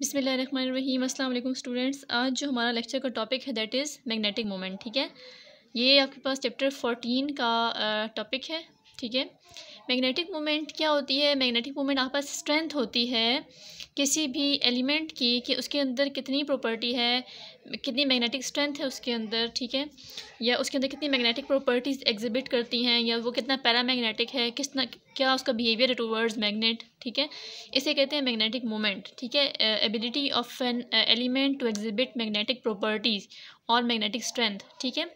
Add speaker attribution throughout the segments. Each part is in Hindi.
Speaker 1: बिसमीम अल्लाम स्टूडेंट्स आज जो हमारा लेक्चर का टॉपिक है दैट इज़ मैग्नेटिक मोमेंट ठीक है ये आपके पास चैप्टर फोर्टीन का टॉपिक है ठीक है मैग्नेटिक मोमेंट क्या होती है मैग्नेटिक मोमेंट आपके पास स्ट्रेंथ होती है किसी भी एलिमेंट की कि उसके अंदर कितनी प्रॉपर्टी है कितनी मैग्नेटिक स्ट्रेंथ है उसके अंदर ठीक है या उसके अंदर कितनी मैग्नेटिक प्रॉपर्टीज़ एग्जिबिट करती हैं या वो कितना पैरामैग्नेटिक है कितना क्या उसका बिहेवियर है टूवर्ड्स मैग्नेट ठीक है इसे कहते हैं मैग्नेटिक मोमेंट ठीक है ability of an element to exhibit magnetic properties और मैग्नेटिक स्ट्रेंथ ठीक है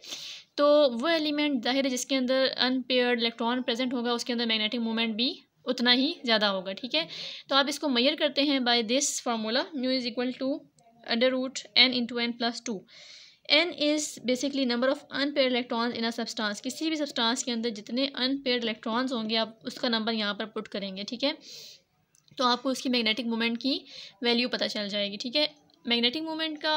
Speaker 1: तो वो एलिमेंट जाहिर है जिसके अंदर अनपेयर्ड इलेक्ट्रॉन प्रेजेंट होगा उसके अंदर मैग्नेटिक मोमेंट भी उतना ही ज़्यादा होगा ठीक है तो आप इसको मैयर करते हैं by this formula mu is equal to under root n into n plus two n is basically number of unpair electrons in a substance किसी भी सब्सटेंस के अंदर जितने अनपेयर इलेक्ट्रॉन्स होंगे आप उसका नंबर यहाँ पर पुट करेंगे ठीक है तो आपको उसकी मैग्नेटिक मोमेंट की वैल्यू पता चल जाएगी ठीक है मैग्नेटिक मोमेंट का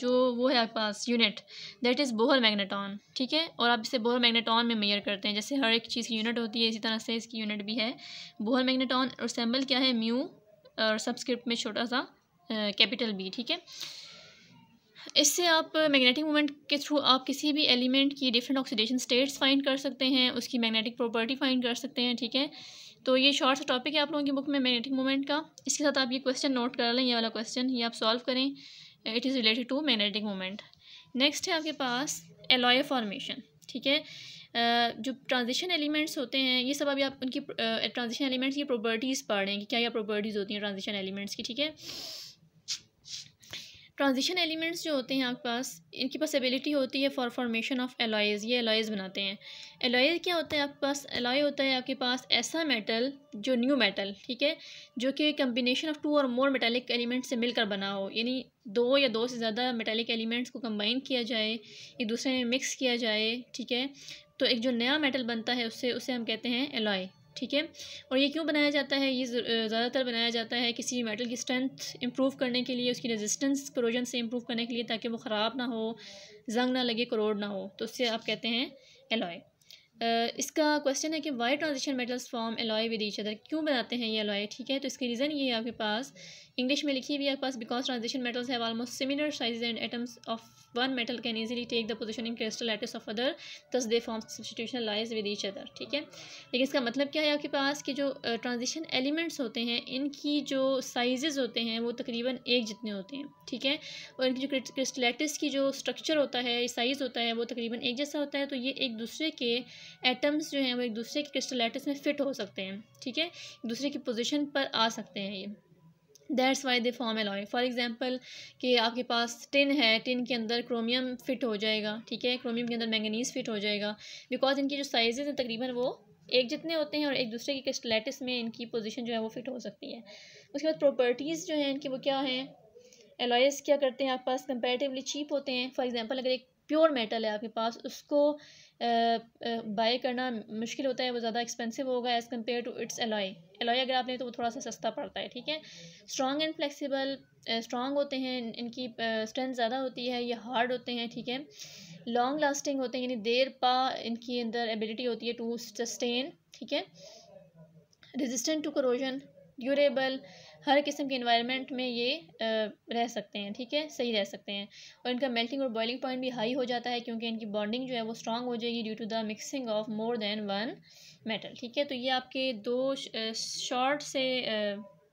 Speaker 1: जो वो है आपके पास unit that is Bohr magneton ठीक है और आप इसे बोहर मैग्नेटॉन में मेयर करते हैं जैसे हर एक चीज़ की यूनिट होती है इसी तरह से इसकी यूनिट भी है बोहर मैग्नेटॉन और सैम्बल क्या है म्यू और सबस्क्रिप्ट में छोटा सा कैपिटल बी ठीक है इससे आप मैग्नेटिक मोमेंट के थ्रू आप किसी भी एलिमेंट की डिफरेंट ऑक्सीडेशन स्टेट्स फाइंड कर सकते हैं उसकी मैग्नेटिक प्रॉपर्टी फाइंड कर सकते हैं ठीक है तो ये शॉर्ट सा टॉपिक है आप लोगों की बुक में मैग्नेटिक मोमेंट का इसके साथ आप ये क्वेश्चन नोट कर लें ये वाला क्वेश्चन ये आप सॉल्व करें it is related to magnetic moment next है आपके पास एलॉय फॉर्मेशन ठीक है जो ट्रांजिशन एलिमेंट्स होते हैं ये सब अभी आप उनकी ट्रांजिशन एलिमेंट्स की प्रॉपर्टीज़ पढ़ रहे हैं कि क्या क्या प्रॉपर्टीज़ होती हैं ट्रांजिशन एलिमेंट्स की ठीक है ट्रांजिशन एलिमेंट्स जो होते हैं आपके पास इनके पास एबिलिटी होती है फॉर फॉर्मेशन ऑफ एलॉयज़ ये एलॉयज़ बनाते हैं एलॉयज़ क्या होता है आपके पास एलॉय होता है आपके पास ऐसा मेटल जो न्यू मेटल ठीक है जो कि कम्बिनेशन ऑफ टू और मोर मेटेलिक एलिमेंट्स से मिलकर बना हो यानी दो या दो से ज़्यादा मेटेलिक एलिमेंट्स को कम्बाइन किया जाए एक दूसरे में मिक्स किया जाए ठीक है तो एक जो नया मेटल बनता है उससे उसे हम कहते हैं एलॉय ठीक है और ये क्यों बनाया जाता है ये ज़्यादातर बनाया जाता है किसी मेटल की स्ट्रेंथ इंप्रूव करने के लिए उसकी रेजिस्टेंस क्रोजन से इंप्रूव करने के लिए ताकि वो ख़राब ना हो जंग ना लगे करोड़ ना हो तो उससे आप कहते हैं एलॉय इसका क्वेश्चन है कि why transition metals form alloy with each other क्यों बनाते हैं ये एलॉय ठीक है तो इसकी रीज़न ये है आपके पास इंग्लिश में लिखी हुई है आपके पास because transition metals have almost similar size and atoms of one metal can easily take the position in crystal lattice of other thus they form substitutional alloys with each other ठीक है लेकिन इसका मतलब क्या है आपके पास कि जो ट्रांजिशन uh, एलिमेंट्स होते हैं इनकी जो साइजेज़ होते हैं वो तकरीबन एक जितने होते हैं ठीक है और इनकी जो क्रिस्टल की जो स्ट्रक्चर होता है साइज़ होता है वो तकरीबन एक जैसा होता है तो ये एक दूसरे के एटम्स जो हैं वो एक दूसरे के क्रिस्टल में फ़िट हो सकते हैं ठीक है एक दूसरे की पोजिशन पर आ सकते हैं ये that's why they form alloy for example कि आपके पास टिन है टिन के अंदर क्रोमियम फिट हो जाएगा ठीक है क्रोमियम के अंदर मैंगनीज फिट हो जाएगा बिकॉज इनकी जो साइज़ हैं तकरीबन वो एक जितने होते हैं और एक दूसरे के स्लेटस में इनकी पोजिशन जो है वो फिट हो सकती है उसके बाद प्रॉपर्टीज़ जो हैं इनकी वो क्या हैं एलॉयस क्या करते हैं आपके पास कंपेरेटिवली चीप होते हैं फॉर एग्ज़ाम्पल अगर एक प्योर मेटल है आपके पास उसको बाय करना मुश्किल होता है वो ज़्यादा एक्सपेंसिव होगा as compare to its alloy alloy अगर आप लें तो वो थोड़ा सा सस्ता पड़ता है ठीक है स्ट्रॉन्ग एंड फ्लेक्सिबल स्ट्रॉन्ग होते हैं इनकी स्ट्रेंथ ज़्यादा होती है ये हार्ड होते हैं ठीक है लॉन्ग लास्टिंग होते हैं यानी देर पा इनकी अंदर एबिलिटी होती है टू सस्टेन ठीक है रेजिस्टेंट टू करोजन ड्यूरेबल हर किस्म के इन्वायरमेंट में ये रह सकते हैं ठीक है सही रह सकते हैं और इनका मेल्टिंग और बॉइलिंग पॉइंट भी हाई हो जाता है क्योंकि इनकी बॉन्डिंग जो है वो स्ट्रॉन्ग हो जाएगी due to the mixing of more than one metal ठीक है तो ये आपके दो शॉर्ट से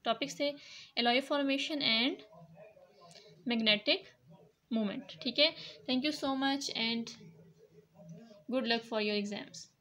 Speaker 1: टॉपिक्स थे alloy formation and magnetic moment ठीक है thank you so much and good luck for your exams